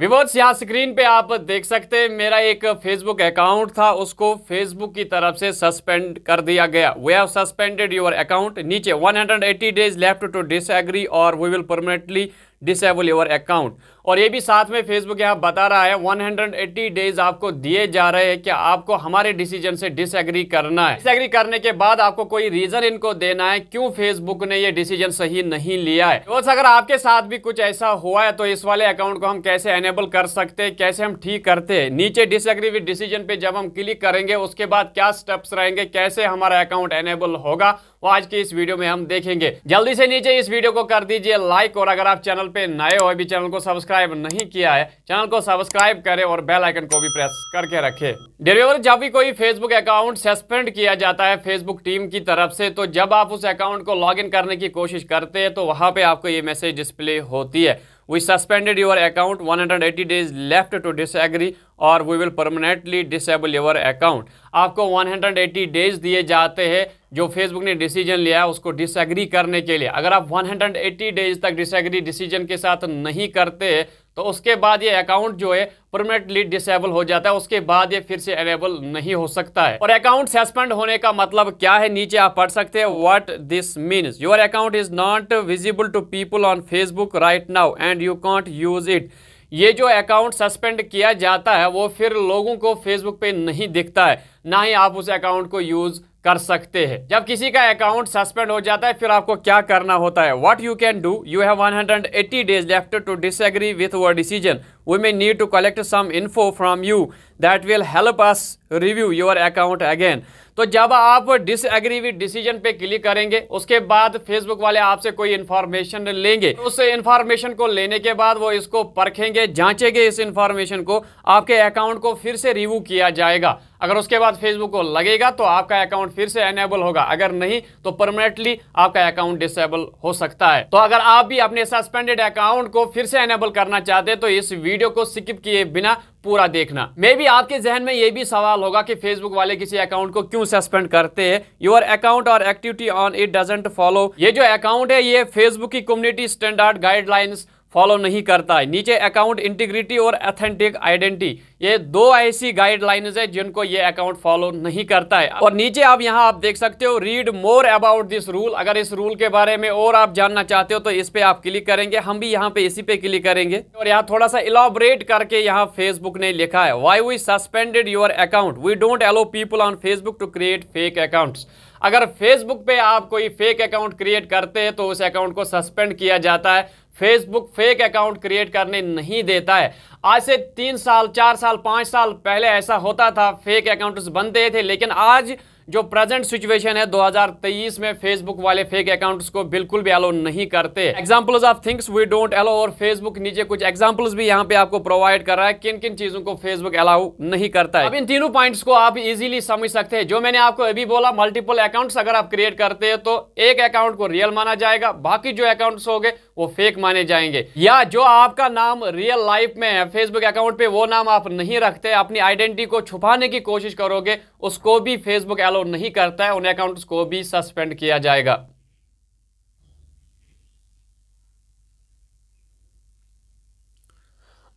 विवोर्स यहाँ स्क्रीन पे आप देख सकते हैं मेरा एक फेसबुक अकाउंट था उसको फेसबुक की तरफ से सस्पेंड कर दिया गया we have suspended your account नीचे 180 डेज लेफ्ट टू डिसएग्री और we will permanently disable your account और ये भी साथ में फेसबुक यहाँ बता रहा है 180 डेज आपको दिए जा रहे हैं कि आपको हमारे डिसीजन से डिसएग्री करना है डिसएग्री करने के बाद आपको कोई रीजन इनको देना है क्यों फेसबुक ने ये डिसीजन सही नहीं लिया है तो अगर आपके साथ भी कुछ ऐसा हुआ है तो इस वाले अकाउंट को हम कैसे एनेबल कर सकते हैं कैसे हम ठीक करते हैं नीचे डिसएग्री विद डिसीजन पे जब हम क्लिक करेंगे उसके बाद क्या स्टेप्स रहेंगे कैसे हमारा अकाउंट एनेबल होगा वो आज की इस वीडियो में हम देखेंगे जल्दी से नीचे इस वीडियो को कर दीजिए लाइक और अगर आप चैनल पे नए हो अभी चैनल को सब्सक्राइब सब्सक्राइब नहीं किया है चैनल को सब्सक्राइब करें और बेल आइकन को भी प्रेस करके रखें डिलीवर जब भी कोई फेसबुक अकाउंट सस्पेंड किया जाता है फेसबुक टीम की तरफ से तो जब आप उस अकाउंट को लॉग इन करने की कोशिश करते हैं तो वहाँ पर आपको ये मैसेज डिस्प्ले होती है we suspended your account 180 days left to disagree और we will permanently disable your account आपको 180 डेज दिए जाते हैं जो फेसबुक ने डिसीजन लिया है उसको डिसएग्री करने के लिए अगर आप 180 डेज तक डिसएग्री डिसीजन के साथ नहीं करते तो उसके बाद ये अकाउंट जो है परमानेंटली डिसेबल हो जाता है उसके बाद ये फिर से अवेलेबल नहीं हो सकता है और अकाउंट सस्पेंड होने का मतलब क्या है नीचे आप पढ़ सकते हैं what this means your account is not visible to people on Facebook right now and you can't use it ये जो अकाउंट सस्पेंड किया जाता है वो फिर लोगों को फेसबुक पे नहीं दिखता है ना ही आप उस अकाउंट को यूज़ कर सकते हैं जब किसी का अकाउंट सस्पेंड हो जाता है फिर आपको क्या करना होता है what you can do you have 180 days left to disagree with our decision we may need to collect some info from you that will help us review your account again तो जब आप डिसएग्री विथ डिसीजन पे click करेंगे उसके बाद Facebook वाले आपसे कोई इन्फॉर्मेशन लेंगे उस इन्फॉर्मेशन को लेने के बाद वो इसको परखेंगे जांचेंगे इस इन्फॉर्मेशन को आपके अकाउंट को फिर से रिव्यू किया जाएगा अगर उसके बाद फेसबुक को लगेगा तो आपका अकाउंट फिर से एनेबल होगा अगर नहीं तो परमानेंटली आपका अकाउंट डिसेबल हो सकता है तो अगर आप भी अपने सस्पेंडेड अकाउंट को फिर से एनेबल करना चाहते हैं तो इस वीडियो को स्किप किए बिना पूरा देखना मे भी आपके जहन में यह भी सवाल होगा कि फेसबुक वाले किसी अकाउंट को क्यों सस्पेंड करते हैं योर अकाउंट और activity on it doesn't follow ये जो अकाउंट है ये फेसबुक की कम्युनिटी स्टैंडर्ड गाइडलाइंस फॉलो नहीं करता है नीचे अकाउंट इंटीग्रिटी और अथेंटिक आइडेंटिटी ये दो ऐसी गाइडलाइंस है जिनको ये अकाउंट फॉलो नहीं करता है और नीचे आप यहाँ आप देख सकते हो read more about this rule अगर इस रूल के बारे में और आप जानना चाहते हो तो इस पे आप क्लिक करेंगे हम भी यहाँ पे इसी पे क्लिक करेंगे और यहाँ थोड़ा सा इलाबोरेट करके यहाँ फेसबुक ने लिखा है why we suspended your account we don't allow people on Facebook to create fake accounts अगर फेसबुक पे आप कोई फेक अकाउंट क्रिएट करते हैं तो उस अकाउंट को सस्पेंड किया जाता है फेसबुक फेक अकाउंट क्रिएट करने नहीं देता है आज से तीन साल चार साल पाँच साल पहले ऐसा होता था फेक अकाउंट्स बनते थे लेकिन आज जो प्रेजेंट सिचुएशन है 2023 में फेसबुक वाले फेक अकाउंट्स को बिल्कुल भी अलो नहीं करते examples of things we don't allow और फेसबुक नीचे कुछ एग्जाम्पल्स भी यहाँ पे आपको प्रोवाइड कर रहा है किन किन चीजों को फेसबुक अलाउ नहीं करता है अब इन तीनों पॉइंट्स को आप इजीली समझ सकते हैं जो मैंने आपको अभी बोला मल्टीपल अकाउंट अगर आप क्रिएट करते हैं तो एक अकाउंट को रियल माना जाएगा बाकी जो अकाउंट हो गए वो फेक माने जाएंगे या जो आपका नाम रियल लाइफ में है फेसबुक अकाउंट पे वो नाम आप नहीं रखते अपनी आइडेंटिटी को छुपाने की कोशिश करोगे उसको भी फेसबुक अलो फॉलो नहीं करता है उन अकाउंट्स को भी सस्पेंड किया जाएगा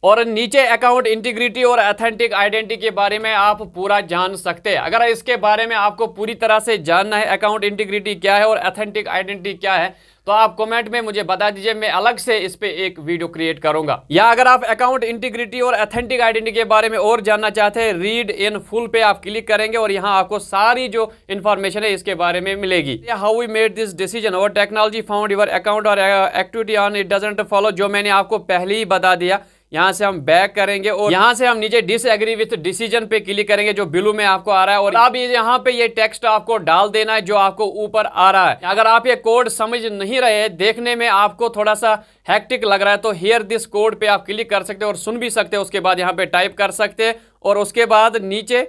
और नीचे अकाउंट इंटीग्रिटी और अथेंटिक आइडेंटिटी के बारे में आप पूरा जान सकते हैं अगर इसके बारे में आपको पूरी तरह से जानना है अकाउंट इंटीग्रिटी क्या है और अथेंटिक आइडेंटिटी क्या है तो आप कमेंट में मुझे बता दीजिए मैं अलग से इस पर एक वीडियो क्रिएट करूंगा या अगर आप अकाउंट इंटीग्रिटी और अथेंटिक आइडेंटिटी के बारे में और जानना चाहते हैं रीड इन फुल पे आप क्लिक करेंगे और यहाँ आपको सारी जो इन्फॉर्मेशन है इसके बारे में मिलेगी how we made this decision और टेक्नोलॉजी फाउंड यूर अकाउंट और activity on it doesn't follow जो मैंने आपको पहले ही बता दिया यहाँ से हम बैक करेंगे और यहाँ से हम नीचे डिसएग्री विथ डिसीजन पे क्लिक करेंगे जो ब्लू में आपको आ रहा है और अब यहाँ पे ये टेक्स्ट आपको डाल देना है जो आपको ऊपर आ रहा है अगर आप ये कोड समझ नहीं रहे देखने में आपको थोड़ा सा हैक्टिक लग रहा है तो हेयर दिस कोड पे आप क्लिक कर सकते हैं और सुन भी सकते हैं उसके बाद यहाँ पे टाइप कर सकते और उसके बाद नीचे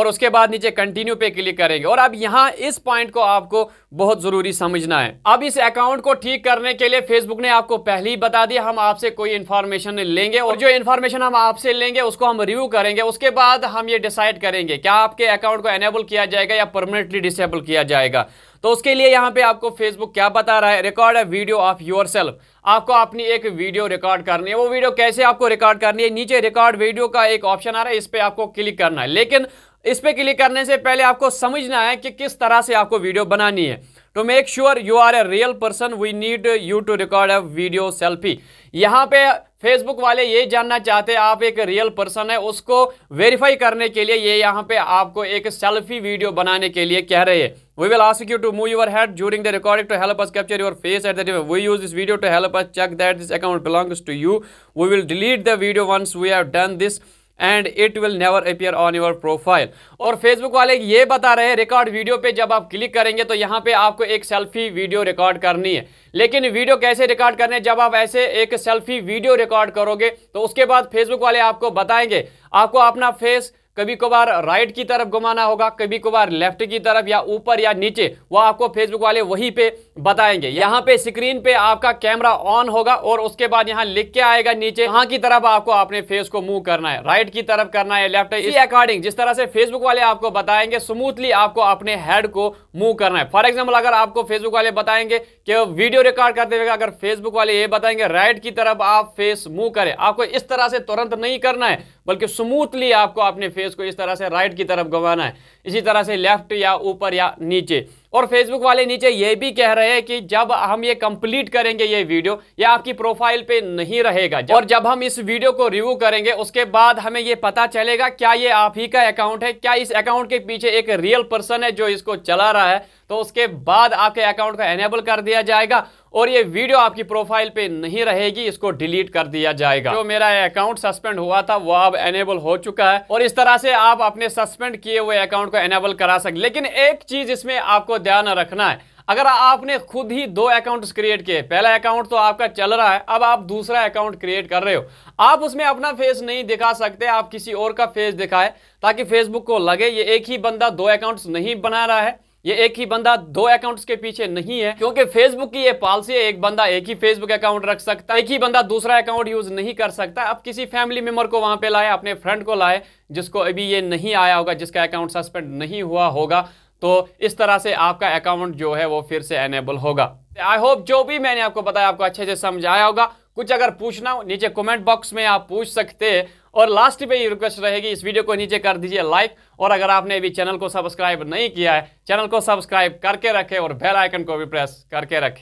और उसके बाद नीचे कंटिन्यू पे क्लिक करेंगे और अब यहाँ इस पॉइंट को आपको बहुत ज़रूरी समझना है अब इस अकाउंट को ठीक करने के लिए फेसबुक ने आपको पहले ही बता दिया हम आपसे कोई इन्फॉर्मेशन लेंगे और जो इन्फॉर्मेशन हम आपसे लेंगे उसको हम रिव्यू करेंगे उसके बाद हम ये डिसाइड करेंगे क्या आपके अकाउंट को एनेबल किया जाएगा या परमानेंटली डिसेबल किया जाएगा तो उसके लिए यहाँ पे आपको फेसबुक क्या बता रहा है record a video of your आपको अपनी एक वीडियो रिकॉर्ड करनी है वो वीडियो कैसे आपको रिकॉर्ड करनी है नीचे रिकॉर्ड वीडियो का एक ऑप्शन आ रहा है इस पर आपको क्लिक करना है लेकिन इस पर क्लिक करने से पहले आपको समझना है कि किस तरह से आपको वीडियो बनानी है to make sure you are a real person we need you to record a video selfie यहाँ पे फेसबुक वाले ये जानना चाहते हैं आप एक रियल पर्सन है उसको वेरीफाई करने के लिए ये यहाँ पे आपको एक सेल्फी वीडियो बनाने के लिए कह रहे हैं we will ask you to move your head during the recording to help us capture your face at that we use this video to help us check that this account belongs to you we will delete the video once we have done this and it will never appear on your profile और Facebook वाले ये बता रहे हैं record video पे जब आप click करेंगे तो यहाँ पे आपको एक सेल्फी वीडियो रिकॉर्ड करनी है लेकिन वीडियो कैसे रिकॉर्ड करने जब आप ऐसे एक सेल्फी वीडियो रिकॉर्ड करोगे तो उसके बाद फेसबुक वाले आपको बताएंगे आपको अपना फेस कभी कभार राइट की तरफ घुमाना होगा कभी कभार लेफ्ट की तरफ या ऊपर या नीचे वह आपको फेसबुक वाले वहीं पे बताएंगे यहाँ पे स्क्रीन पे आपका कैमरा ऑन होगा और उसके बाद यहाँ लिख के आएगा नीचे यहाँ की तरफ आपको अपने फेस को मूव करना है राइट की तरफ करना है लेफ्ट इसी अकॉर्डिंग जिस तरह से फेसबुक वाले आपको बताएंगे स्मूथली आपको अपने हेड को मूव करना है फॉर एग्जाम्पल अगर आपको फेसबुक वाले बताएंगे कि वीडियो रिकॉर्ड करते हुए अगर फेसबुक वाले ये बताएंगे राइट की तरफ आप फेस मूव करें आपको इस तरह से तुरंत नहीं करना है बल्कि स्मूथली आपको अपने फेस को इस तरह से राइट की तरफ घुमाना है इसी तरह से लेफ्ट या ऊपर या नीचे और फेसबुक वाले नीचे ये भी कह रहे हैं कि जब हम ये कंप्लीट करेंगे ये वीडियो ये आपकी प्रोफाइल पे नहीं रहेगा और जब हम इस वीडियो को रिव्यू करेंगे उसके बाद हमें ये पता चलेगा क्या ये आप ही का अकाउंट है क्या इस अकाउंट के पीछे एक रियल पर्सन है जो इसको चला रहा है तो उसके बाद आपके अकाउंट को एनेबल कर दिया जाएगा और ये वीडियो आपकी प्रोफाइल पे नहीं रहेगी इसको डिलीट कर दिया जाएगा जो मेरा अकाउंट सस्पेंड हुआ था वो अब एनेबल हो चुका है और इस तरह से आप अपने सस्पेंड किए हुए अकाउंट को एनेबल करा सकते लेकिन एक चीज इसमें आपको ध्यान रखना है अगर आपने खुद ही दो अकाउंट्स क्रिएट किए पहला अकाउंट तो आपका चल रहा है अब आप दूसरा अकाउंट क्रिएट कर रहे हो आप उसमें अपना फेस नहीं दिखा सकते आप किसी और का फेस दिखाए ताकि फेसबुक को लगे ये एक ही बंदा दो अकाउंट्स नहीं बना रहा है ये एक ही बंदा दो अकाउंट्स के पीछे नहीं है क्योंकि फेसबुक की ये पॉलिसी है एक बंदा एक ही फेसबुक अकाउंट रख सकता है एक ही बंदा दूसरा अकाउंट यूज नहीं कर सकता अब किसी फैमिली मेंबर को वहां पे लाए अपने फ्रेंड को लाए जिसको अभी ये नहीं आया होगा जिसका अकाउंट सस्पेंड नहीं हुआ होगा तो इस तरह से आपका अकाउंट जो है वो फिर से एनेबल होगा आई होप जो भी मैंने आपको बताया आपको अच्छे से समझ आया होगा कुछ अगर पूछना हो नीचे कॉमेंट बॉक्स में आप पूछ सकते हैं और लास्ट पे ये रिक्वेस्ट रहेगी इस वीडियो को नीचे कर दीजिए लाइक और अगर आपने अभी चैनल को सब्सक्राइब नहीं किया है चैनल को सब्सक्राइब करके रखें और बेल आइकन को भी प्रेस करके रखें